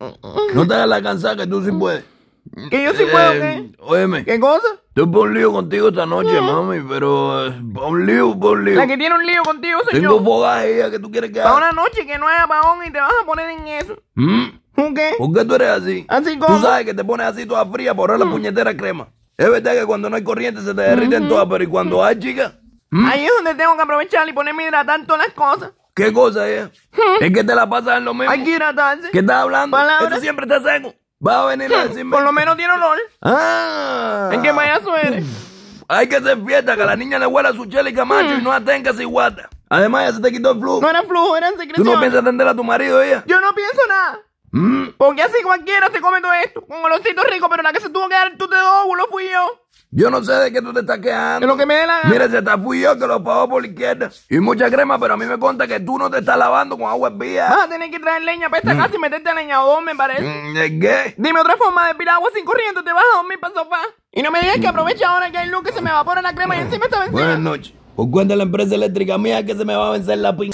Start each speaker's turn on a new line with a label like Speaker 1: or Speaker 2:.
Speaker 1: No te hagas la cansada que tú sí puedes. ¿Que yo sí puedo qué? Eh, óyeme. ¿Qué cosa? Yo pongo un lío contigo esta noche, mami, pero... Eh, un lío, un lío. La que
Speaker 2: tiene un lío contigo señor Tengo yo. Tengo que
Speaker 1: tú quieres que haga. Para
Speaker 2: una noche que no haya apagón y te vas a poner en eso.
Speaker 1: ¿Mm? qué? ¿Por qué tú eres así? ¿Así como? Tú sabes que te pones así toda fría por la mm. puñetera crema. Es verdad que cuando no hay corriente se te derriten mm. todas, pero ¿y cuando hay, chica?
Speaker 2: ¿Mm? Ahí es donde tengo que aprovechar y ponerme a hidratar todas las cosas.
Speaker 1: ¿Qué cosa es?
Speaker 2: Hmm. ¿Es que te la
Speaker 1: pasas en lo mismo? Hay que
Speaker 2: hidratarse. ¿Qué estás hablando? Palabras. Eso
Speaker 1: siempre está seco. Va a venir a hmm. decirme. Por lo menos tiene olor. Ah. En que vaya suene. Hay que hacer fiesta, que a la niña le huela su chela y camacho y hmm. no atenga si guata. Además, ya se te quitó el flujo. No era
Speaker 2: flujo, eran secretos. ¿Tú no piensas atender a tu marido, ella? ¿eh? Yo no pienso nada. Mm. Porque así cualquiera se come todo esto. Con olorcito rico, pero la que se tuvo que dar tú te lo fui yo.
Speaker 1: Yo no sé de qué tú te estás quejando. Es lo que
Speaker 2: me dé la gana. Mira,
Speaker 1: se está fui yo que lo pagó por la izquierda. Y mucha crema, pero a mí me cuenta que tú no te estás lavando con agua espía Vas a
Speaker 2: tener que traer leña para esta mm. casa y meterte a leñador, me parece.
Speaker 1: Mm, qué?
Speaker 2: Dime otra forma de pilar agua sin corriente, te vas a dormir para el sofá. Y no me digas que aprovecha ahora que hay luz que se me evapora la crema y encima está vencida.
Speaker 1: Buenas noches. Por pues cuenta de la empresa eléctrica mía que se me va a vencer la pin